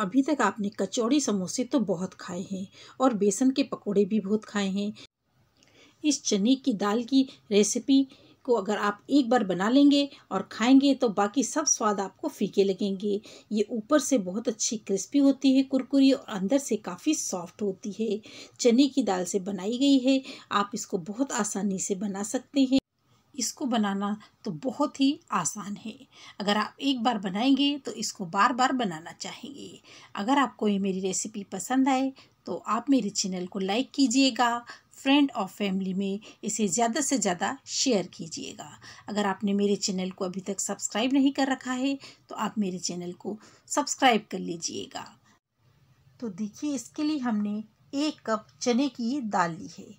अभी तक आपने कचौड़ी समोसे तो बहुत खाए हैं और बेसन के पकोड़े भी बहुत खाए हैं इस चने की दाल की रेसिपी को अगर आप एक बार बना लेंगे और खाएंगे तो बाकी सब स्वाद आपको फीके लगेंगे ये ऊपर से बहुत अच्छी क्रिस्पी होती है कुरकुरी और अंदर से काफ़ी सॉफ्ट होती है चने की दाल से बनाई गई है आप इसको बहुत आसानी से बना सकते हैं इसको बनाना तो बहुत ही आसान है अगर आप एक बार बनाएंगे तो इसको बार बार बनाना चाहेंगे अगर आपको ये मेरी रेसिपी पसंद आए तो आप मेरे चैनल को लाइक कीजिएगा फ्रेंड और फैमिली में इसे ज़्यादा से ज़्यादा शेयर कीजिएगा अगर आपने मेरे चैनल को अभी तक सब्सक्राइब नहीं कर रखा है तो आप मेरे चैनल को सब्सक्राइब कर लीजिएगा तो देखिए इसके लिए हमने एक कप चने की दाल ली है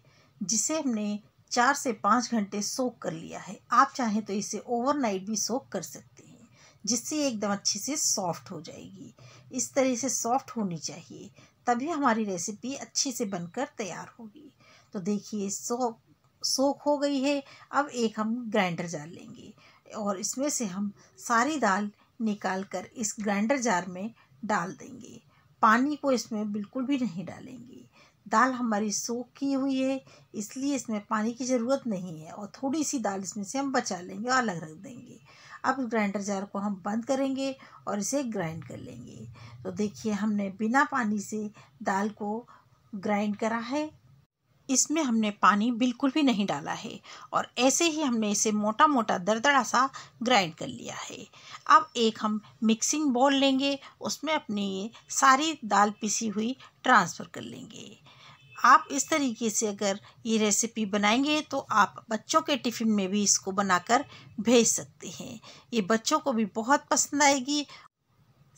जिसे हमने चार से पाँच घंटे सोख कर लिया है आप चाहें तो इसे ओवरनाइट भी सोख कर सकते हैं जिससे एकदम अच्छे से सॉफ्ट हो जाएगी इस तरह से सॉफ्ट होनी चाहिए तभी हमारी रेसिपी अच्छे से बनकर तैयार होगी तो देखिए सो सोख हो गई है अब एक हम ग्राइंडर जार लेंगे और इसमें से हम सारी दाल निकाल कर इस ग्राइंडर जार में डाल देंगे पानी को इसमें बिल्कुल भी नहीं डालेंगे दाल हमारी सोख की हुई है इसलिए इसमें पानी की ज़रूरत नहीं है और थोड़ी सी दाल इसमें से हम बचा लेंगे और अलग रख देंगे अब ग्राइंडर जार को हम बंद करेंगे और इसे ग्राइंड कर लेंगे तो देखिए हमने बिना पानी से दाल को ग्राइंड करा है इसमें हमने पानी बिल्कुल भी नहीं डाला है और ऐसे ही हमने इसे मोटा मोटा दरदरा सा ग्राइंड कर लिया है अब एक हम मिक्सिंग बॉल लेंगे उसमें अपनी ये सारी दाल पिसी हुई ट्रांसफ़र कर लेंगे आप इस तरीके से अगर ये रेसिपी बनाएंगे तो आप बच्चों के टिफ़िन में भी इसको बनाकर भेज सकते हैं ये बच्चों को भी बहुत पसंद आएगी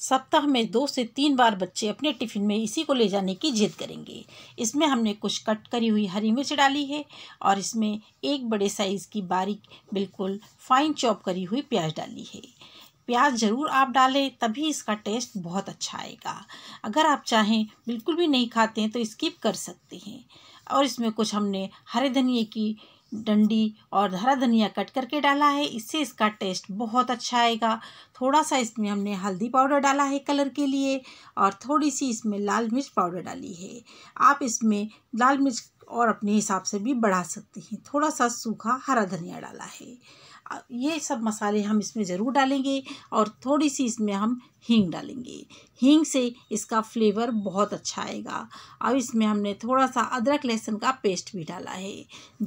सप्ताह में दो से तीन बार बच्चे अपने टिफ़िन में इसी को ले जाने की जिद करेंगे इसमें हमने कुछ कट करी हुई हरी मिर्च डाली है और इसमें एक बड़े साइज़ की बारीक बिल्कुल फाइन चॉप करी हुई प्याज डाली है प्याज ज़रूर आप डालें तभी इसका टेस्ट बहुत अच्छा आएगा अगर आप चाहें बिल्कुल भी नहीं खाते हैं तो स्किप कर सकते हैं और इसमें कुछ हमने हरे धनिए की डंडी और हरा धनिया कट करके डाला है इससे इसका टेस्ट बहुत अच्छा आएगा थोड़ा सा इसमें हमने हल्दी पाउडर डाला है कलर के लिए और थोड़ी सी इसमें लाल मिर्च पाउडर डाली है आप इसमें लाल मिर्च और अपने हिसाब से भी बढ़ा सकते हैं थोड़ा सा सूखा हरा धनिया डाला है ये सब मसाले हम इसमें ज़रूर डालेंगे और थोड़ी सी इसमें हम हींग डालेंगे हींग से इसका फ्लेवर बहुत अच्छा आएगा अब इसमें हमने थोड़ा सा अदरक लहसुन का पेस्ट भी डाला है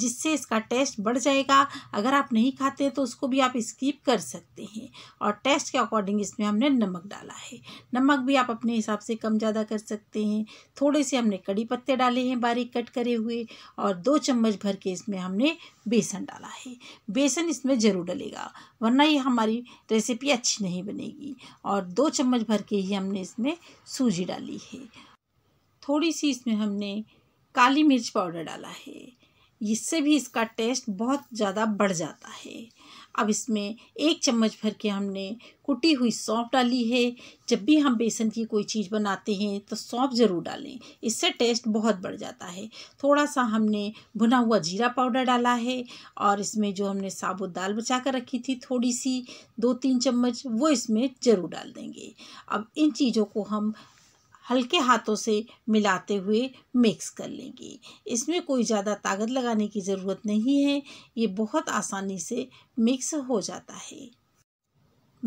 जिससे इसका टेस्ट बढ़ जाएगा अगर आप नहीं खाते तो उसको भी आप स्किप कर सकते हैं और टेस्ट के अकॉर्डिंग इसमें हमने नमक डाला है नमक भी आप अपने हिसाब से कम ज़्यादा कर सकते हैं थोड़े से हमने कड़ी पत्ते डाले हैं बारीक कट करे हुए और दो चम्मच भर के इसमें हमने बेसन डाला है बेसन इसमें ज़रूर डलेगा वरना ये हमारी रेसिपी अच्छी नहीं बनेगी और दो दो चम्मच भर के ही हमने इसमें सूजी डाली है थोड़ी सी इसमें हमने काली मिर्च पाउडर डाला है इससे भी इसका टेस्ट बहुत ज़्यादा बढ़ जाता है अब इसमें एक चम्मच भर के हमने कुटी हुई सौंफ डाली है जब भी हम बेसन की कोई चीज़ बनाते हैं तो सौंफ ज़रूर डालें इससे टेस्ट बहुत बढ़ जाता है थोड़ा सा हमने भुना हुआ जीरा पाउडर डाला है और इसमें जो हमने साबुत दाल बचा कर रखी थी थोड़ी सी दो तीन चम्मच वो इसमें ज़रूर डाल देंगे अब इन चीज़ों को हम हल्के हाथों से मिलाते हुए मिक्स कर लेंगे इसमें कोई ज़्यादा ताकत लगाने की ज़रूरत नहीं है ये बहुत आसानी से मिक्स हो जाता है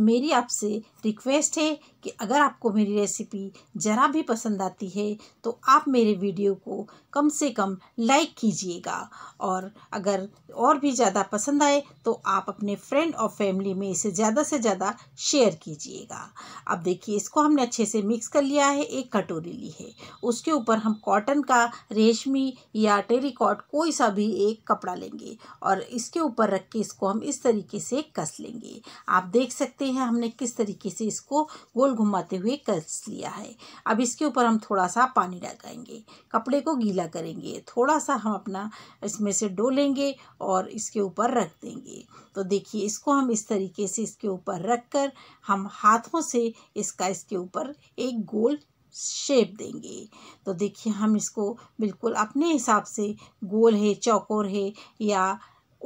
मेरी आपसे रिक्वेस्ट है कि अगर आपको मेरी रेसिपी ज़रा भी पसंद आती है तो आप मेरे वीडियो को कम से कम लाइक कीजिएगा और अगर और भी ज़्यादा पसंद आए तो आप अपने फ्रेंड और फैमिली में इसे ज़्यादा से ज़्यादा शेयर कीजिएगा अब देखिए इसको हमने अच्छे से मिक्स कर लिया है एक कटोरी ली है उसके ऊपर हम कॉटन का रेशमी या टेरीकॉट कोई सा भी एक कपड़ा लेंगे और इसके ऊपर रख के इसको हम इस तरीके से कस लेंगे आप देख सकते हैं हमने किस तरीके से इसको गोल घुमाते हुए कस लिया है अब इसके ऊपर हम थोड़ा सा पानी लगाएंगे कपड़े को गीला करेंगे थोड़ा सा हम अपना इसमें से डो लेंगे और इसके ऊपर रख देंगे तो देखिए इसको हम इस तरीके से इसके ऊपर रख कर हम हाथों से इसका इसके ऊपर एक गोल शेप देंगे तो देखिए हम इसको बिल्कुल अपने हिसाब से गोल है चौकोर है या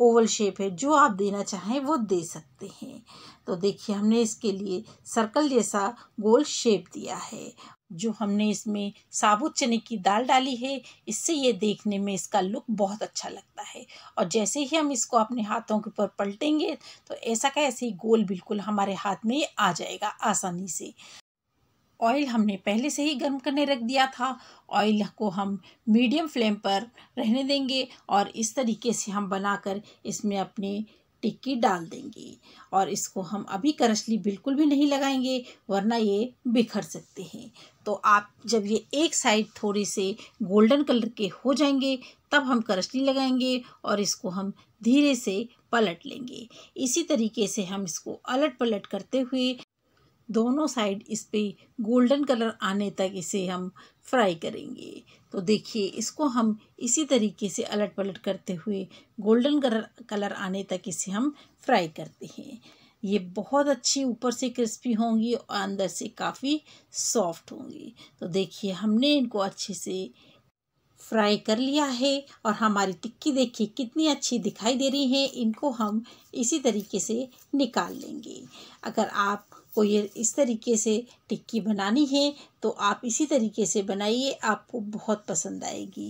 ओवल शेप है जो आप देना चाहें वो दे सकते हैं तो देखिए हमने इसके लिए सर्कल जैसा गोल शेप दिया है जो हमने इसमें साबुत चने की दाल डाली है इससे ये देखने में इसका लुक बहुत अच्छा लगता है और जैसे ही हम इसको अपने हाथों के ऊपर पलटेंगे तो ऐसा का ऐसे ही गोल बिल्कुल हमारे हाथ में आ जाएगा आसानी से ऑयल हमने पहले से ही गर्म करने रख दिया था ऑयल को हम मीडियम फ्लेम पर रहने देंगे और इस तरीके से हम बनाकर इसमें अपने टिक्की डाल देंगे और इसको हम अभी करछली बिल्कुल भी नहीं लगाएंगे वरना ये बिखर सकते हैं तो आप जब ये एक साइड थोड़े से गोल्डन कलर के हो जाएंगे तब हम करछली लगाएंगे और इसको हम धीरे से पलट लेंगे इसी तरीके से हम इसको अलट पलट करते हुए दोनों साइड इस पर गोल्डन कलर आने तक इसे हम फ्राई करेंगे तो देखिए इसको हम इसी तरीके से अलट पलट करते हुए गोल्डन कलर कलर आने तक इसे हम फ्राई करते हैं ये बहुत अच्छी ऊपर से क्रिस्पी होंगी और अंदर से काफ़ी सॉफ्ट होंगी तो देखिए हमने इनको अच्छे से फ्राई कर लिया है और हमारी टिक्की देखिए कितनी अच्छी दिखाई दे रही है इनको हम इसी तरीके से निकाल लेंगे अगर आप को ये इस तरीके से टिक्की बनानी है तो आप इसी तरीके से बनाइए आपको बहुत पसंद आएगी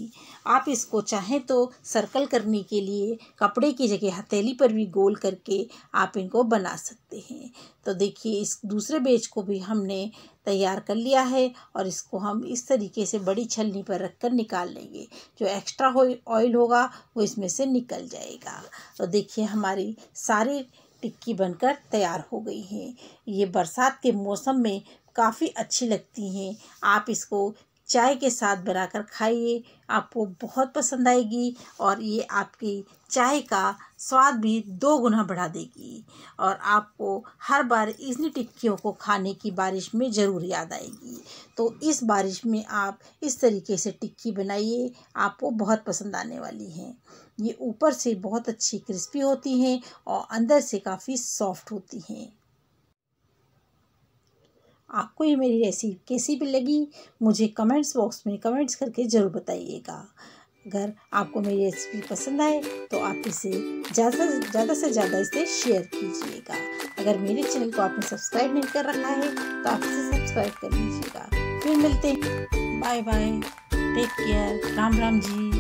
आप इसको चाहें तो सर्कल करने के लिए कपड़े की जगह हथेली पर भी गोल करके आप इनको बना सकते हैं तो देखिए इस दूसरे बेच को भी हमने तैयार कर लिया है और इसको हम इस तरीके से बड़ी छलनी पर रख कर निकाल लेंगे जो एक्स्ट्रा ऑयल होगा वो इसमें से निकल जाएगा तो देखिए हमारी सारी टिक्की बनकर तैयार हो गई है ये बरसात के मौसम में काफ़ी अच्छी लगती हैं आप इसको चाय के साथ बनाकर खाइए आपको बहुत पसंद आएगी और ये आपकी चाय का स्वाद भी दो गुना बढ़ा देगी और आपको हर बार इसी टिक्कियों को खाने की बारिश में ज़रूर याद आएगी तो इस बारिश में आप इस तरीके से टिक्की बनाइए आपको बहुत पसंद आने वाली हैं ये ऊपर से बहुत अच्छी क्रिस्पी होती हैं और अंदर से काफ़ी सॉफ्ट होती हैं आपको ये मेरी रेसिपी कैसी भी लगी मुझे कमेंट्स बॉक्स में कमेंट्स करके ज़रूर बताइएगा अगर आपको मेरी रेसिपी पसंद आए तो आप इसे ज़्यादा ज़्यादा से ज़्यादा इसे शेयर कीजिएगा अगर मेरे चैनल को आपने सब्सक्राइब नहीं कर रखा है तो आप इसे सब्सक्राइब कर लीजिएगा फिर मिलते हैं bye bye take care Ram Ram जी